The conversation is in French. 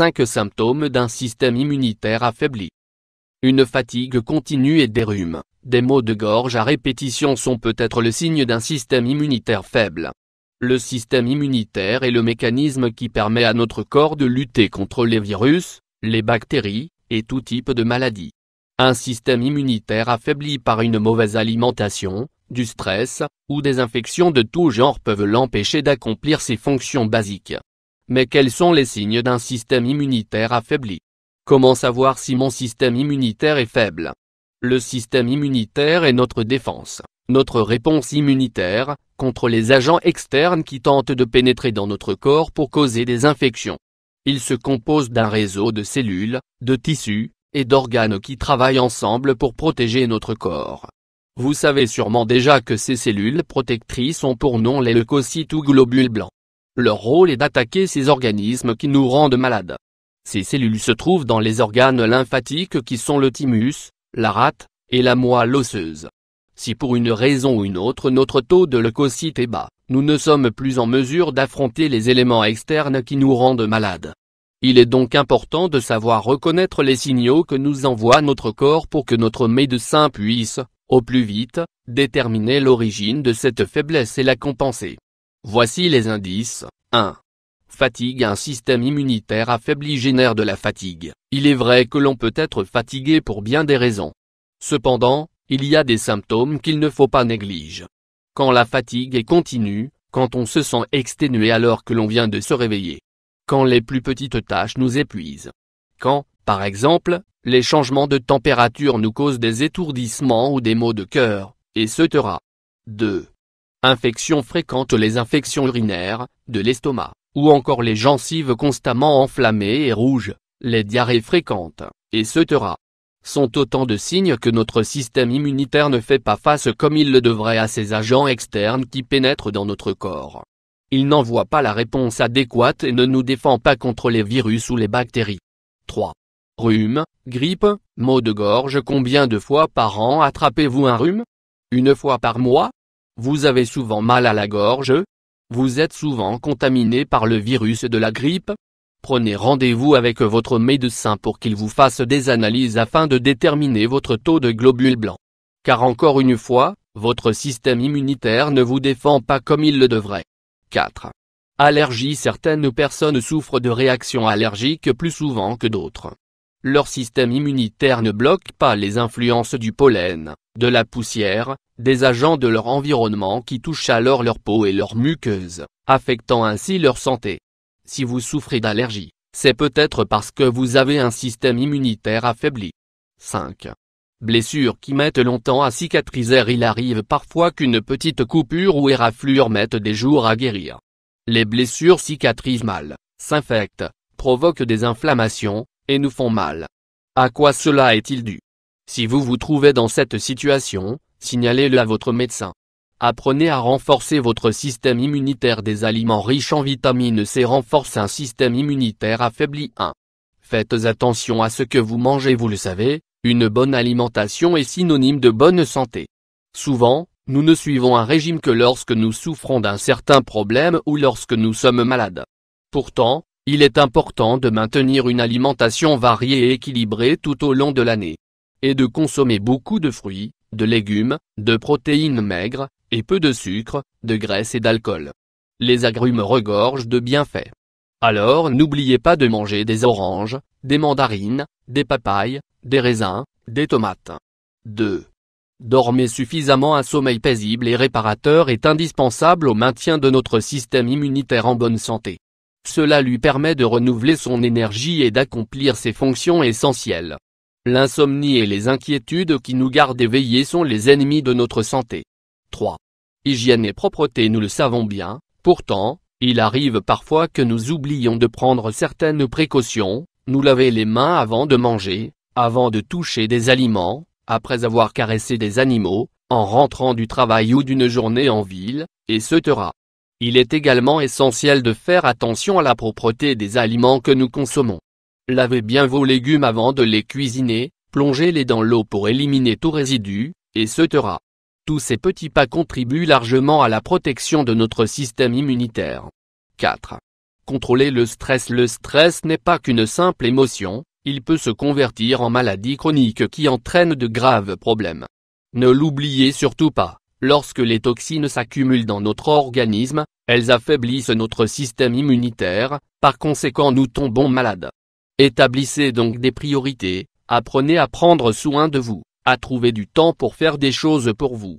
5 symptômes d'un système immunitaire affaibli. Une fatigue continue et des rhumes, des maux de gorge à répétition sont peut-être le signe d'un système immunitaire faible. Le système immunitaire est le mécanisme qui permet à notre corps de lutter contre les virus, les bactéries, et tout type de maladie. Un système immunitaire affaibli par une mauvaise alimentation, du stress, ou des infections de tout genre peuvent l'empêcher d'accomplir ses fonctions basiques. Mais quels sont les signes d'un système immunitaire affaibli Comment savoir si mon système immunitaire est faible Le système immunitaire est notre défense, notre réponse immunitaire, contre les agents externes qui tentent de pénétrer dans notre corps pour causer des infections. Il se compose d'un réseau de cellules, de tissus, et d'organes qui travaillent ensemble pour protéger notre corps. Vous savez sûrement déjà que ces cellules protectrices ont pour nom les leucocytes ou globules blancs. Leur rôle est d'attaquer ces organismes qui nous rendent malades. Ces cellules se trouvent dans les organes lymphatiques qui sont le thymus, la rate, et la moelle osseuse. Si pour une raison ou une autre notre taux de leucocyte est bas, nous ne sommes plus en mesure d'affronter les éléments externes qui nous rendent malades. Il est donc important de savoir reconnaître les signaux que nous envoie notre corps pour que notre médecin puisse, au plus vite, déterminer l'origine de cette faiblesse et la compenser. Voici les indices. 1. Fatigue Un système immunitaire affaibli génère de la fatigue. Il est vrai que l'on peut être fatigué pour bien des raisons. Cependant, il y a des symptômes qu'il ne faut pas négliger. Quand la fatigue est continue, quand on se sent exténué alors que l'on vient de se réveiller. Quand les plus petites tâches nous épuisent. Quand, par exemple, les changements de température nous causent des étourdissements ou des maux de cœur, etc. 2. Infections fréquentes les infections urinaires, de l'estomac, ou encore les gencives constamment enflammées et rouges, les diarrhées fréquentes, et etc. sont autant de signes que notre système immunitaire ne fait pas face comme il le devrait à ces agents externes qui pénètrent dans notre corps. Il n'envoie pas la réponse adéquate et ne nous défend pas contre les virus ou les bactéries. 3. Rhume, grippe, maux de gorge Combien de fois par an attrapez-vous un rhume Une fois par mois vous avez souvent mal à la gorge Vous êtes souvent contaminé par le virus de la grippe Prenez rendez-vous avec votre médecin pour qu'il vous fasse des analyses afin de déterminer votre taux de globules blancs. Car encore une fois, votre système immunitaire ne vous défend pas comme il le devrait. 4. Allergie Certaines personnes souffrent de réactions allergiques plus souvent que d'autres. Leur système immunitaire ne bloque pas les influences du pollen, de la poussière, des agents de leur environnement qui touchent alors leur peau et leur muqueuse, affectant ainsi leur santé. Si vous souffrez d'allergie, c'est peut-être parce que vous avez un système immunitaire affaibli. 5. Blessures qui mettent longtemps à cicatriser Il arrive parfois qu'une petite coupure ou éraflure mette des jours à guérir. Les blessures cicatrisent mal, s'infectent, provoquent des inflammations, et nous font mal. À quoi cela est-il dû Si vous vous trouvez dans cette situation, signalez-le à votre médecin. Apprenez à renforcer votre système immunitaire des aliments riches en vitamines C renforce un système immunitaire affaibli 1. Faites attention à ce que vous mangez vous le savez, une bonne alimentation est synonyme de bonne santé. Souvent, nous ne suivons un régime que lorsque nous souffrons d'un certain problème ou lorsque nous sommes malades. Pourtant, il est important de maintenir une alimentation variée et équilibrée tout au long de l'année. Et de consommer beaucoup de fruits, de légumes, de protéines maigres, et peu de sucre, de graisse et d'alcool. Les agrumes regorgent de bienfaits. Alors n'oubliez pas de manger des oranges, des mandarines, des papayes, des raisins, des tomates. 2. Dormez suffisamment un sommeil paisible et réparateur est indispensable au maintien de notre système immunitaire en bonne santé. Cela lui permet de renouveler son énergie et d'accomplir ses fonctions essentielles. L'insomnie et les inquiétudes qui nous gardent éveillés sont les ennemis de notre santé. 3. Hygiène et propreté nous le savons bien, pourtant, il arrive parfois que nous oublions de prendre certaines précautions, nous laver les mains avant de manger, avant de toucher des aliments, après avoir caressé des animaux, en rentrant du travail ou d'une journée en ville, etc. Il est également essentiel de faire attention à la propreté des aliments que nous consommons. Lavez bien vos légumes avant de les cuisiner, plongez-les dans l'eau pour éliminer tout résidu, et etc. Tous ces petits pas contribuent largement à la protection de notre système immunitaire. 4. Contrôler le stress Le stress n'est pas qu'une simple émotion, il peut se convertir en maladie chronique qui entraîne de graves problèmes. Ne l'oubliez surtout pas. Lorsque les toxines s'accumulent dans notre organisme, elles affaiblissent notre système immunitaire, par conséquent nous tombons malades. Établissez donc des priorités, apprenez à prendre soin de vous, à trouver du temps pour faire des choses pour vous,